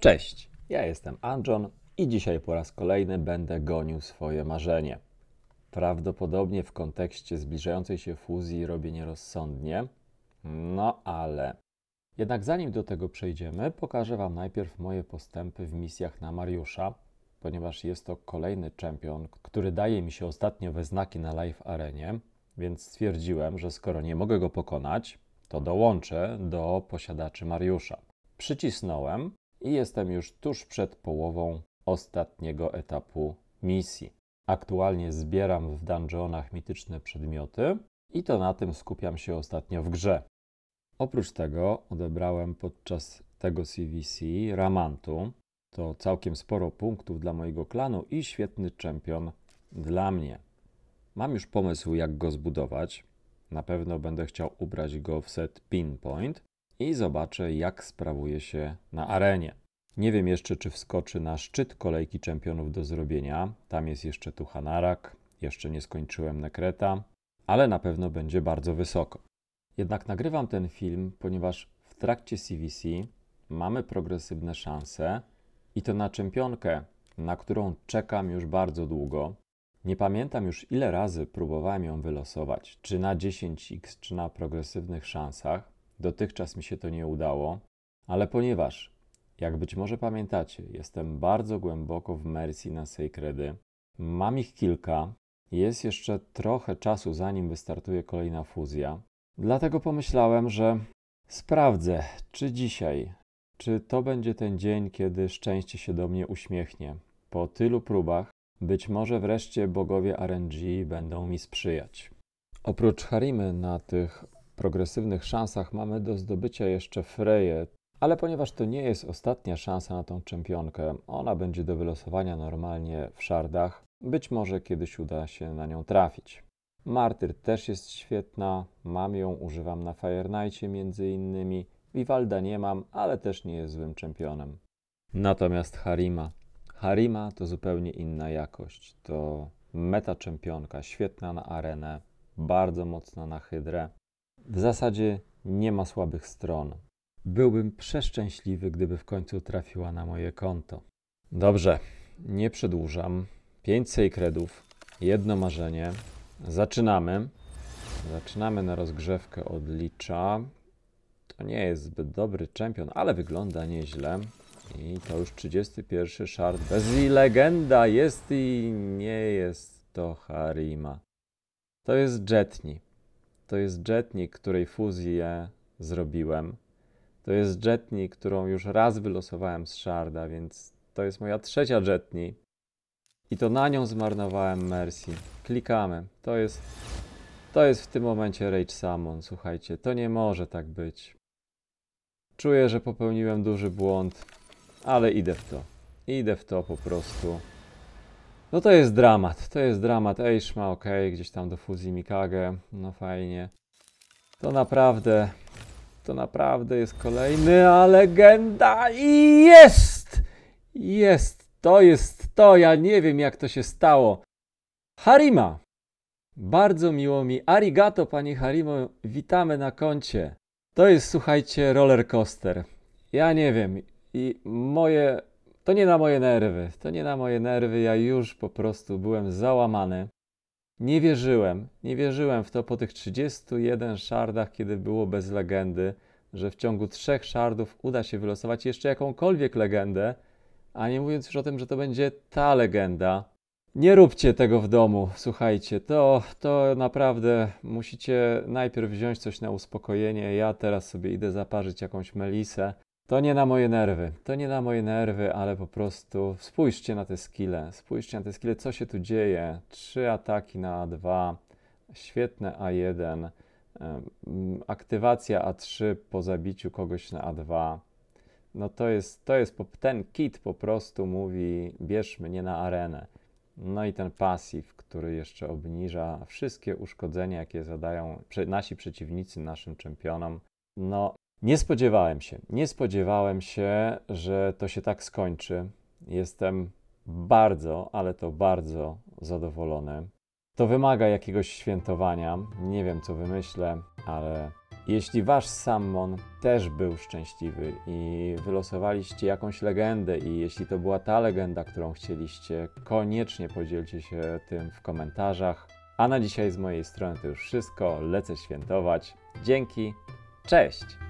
Cześć, ja jestem Anjon i dzisiaj po raz kolejny będę gonił swoje marzenie. Prawdopodobnie w kontekście zbliżającej się fuzji robię nierozsądnie, no ale. Jednak zanim do tego przejdziemy, pokażę Wam najpierw moje postępy w misjach na Mariusza, ponieważ jest to kolejny czempion, który daje mi się ostatnio we znaki na live arenie, więc stwierdziłem, że skoro nie mogę go pokonać, to dołączę do posiadaczy Mariusza. Przycisnąłem i jestem już tuż przed połową ostatniego etapu misji. Aktualnie zbieram w dungeonach mityczne przedmioty i to na tym skupiam się ostatnio w grze. Oprócz tego odebrałem podczas tego CVC Ramantu. To całkiem sporo punktów dla mojego klanu i świetny czempion dla mnie. Mam już pomysł, jak go zbudować. Na pewno będę chciał ubrać go w set Pinpoint, i zobaczę, jak sprawuje się na arenie. Nie wiem jeszcze, czy wskoczy na szczyt kolejki czempionów do zrobienia. Tam jest jeszcze Tuchanarak, jeszcze nie skończyłem Nekreta, ale na pewno będzie bardzo wysoko. Jednak nagrywam ten film, ponieważ w trakcie CVC mamy progresywne szanse i to na czempionkę, na którą czekam już bardzo długo. Nie pamiętam już ile razy próbowałem ją wylosować, czy na 10x, czy na progresywnych szansach, Dotychczas mi się to nie udało, ale ponieważ, jak być może pamiętacie, jestem bardzo głęboko w Mercy na Sacredy, mam ich kilka, jest jeszcze trochę czasu zanim wystartuje kolejna fuzja, dlatego pomyślałem, że sprawdzę, czy dzisiaj, czy to będzie ten dzień, kiedy szczęście się do mnie uśmiechnie. Po tylu próbach, być może wreszcie bogowie RNG będą mi sprzyjać. Oprócz Harimy na tych progresywnych szansach mamy do zdobycia jeszcze Freję, ale ponieważ to nie jest ostatnia szansa na tą czempionkę, ona będzie do wylosowania normalnie w szardach, być może kiedyś uda się na nią trafić. Martyr też jest świetna, mam ją, używam na Fire między innymi. Vivalda nie mam, ale też nie jest złym czempionem. Natomiast Harima. Harima to zupełnie inna jakość. To meta czempionka, świetna na arenę, bardzo mocna na hydrę, w zasadzie nie ma słabych stron. Byłbym przeszczęśliwy, gdyby w końcu trafiła na moje konto. Dobrze, nie przedłużam. 5 sejkredów, jedno marzenie. Zaczynamy. Zaczynamy na rozgrzewkę od licza. To nie jest zbyt dobry czempion, ale wygląda nieźle. I to już 31 szard. Bez i legenda jest i nie jest to Harima. To jest Jetni. To jest Jetnik, której fuzję zrobiłem. To jest Jetni, którą już raz wylosowałem z Sharda, więc to jest moja trzecia Jetni. I to na nią zmarnowałem Mercy. Klikamy. To jest, to jest w tym momencie Rage Summon. Słuchajcie, to nie może tak być. Czuję, że popełniłem duży błąd, ale idę w to. Idę w to po prostu. No to jest dramat, to jest dramat. Age ok, gdzieś tam do fuzji Mikage, no fajnie. To naprawdę, to naprawdę jest kolejny, a legenda i jest! Jest, to jest to, ja nie wiem jak to się stało. Harima! Bardzo miło mi. Arigato, pani Harimo, witamy na koncie. To jest, słuchajcie, roller coaster. Ja nie wiem. I moje to nie na moje nerwy, to nie na moje nerwy, ja już po prostu byłem załamany. Nie wierzyłem, nie wierzyłem w to po tych 31 szardach, kiedy było bez legendy, że w ciągu trzech szardów uda się wylosować jeszcze jakąkolwiek legendę, a nie mówiąc już o tym, że to będzie ta legenda. Nie róbcie tego w domu, słuchajcie, to, to naprawdę musicie najpierw wziąć coś na uspokojenie. Ja teraz sobie idę zaparzyć jakąś melisę, to nie na moje nerwy, to nie na moje nerwy, ale po prostu spójrzcie na te skille, spójrzcie na te skille, co się tu dzieje. Trzy ataki na A2, świetne A1, aktywacja A3 po zabiciu kogoś na A2. No to jest, to jest, ten kit po prostu mówi, bierz mnie na arenę. No i ten pasyw, który jeszcze obniża wszystkie uszkodzenia, jakie zadają nasi przeciwnicy naszym czempionom. No, nie spodziewałem się, nie spodziewałem się, że to się tak skończy. Jestem bardzo, ale to bardzo zadowolony. To wymaga jakiegoś świętowania. Nie wiem, co wymyślę, ale jeśli wasz Sammon też był szczęśliwy i wylosowaliście jakąś legendę, i jeśli to była ta legenda, którą chcieliście, koniecznie podzielcie się tym w komentarzach. A na dzisiaj z mojej strony to już wszystko. Lecę świętować. Dzięki. Cześć!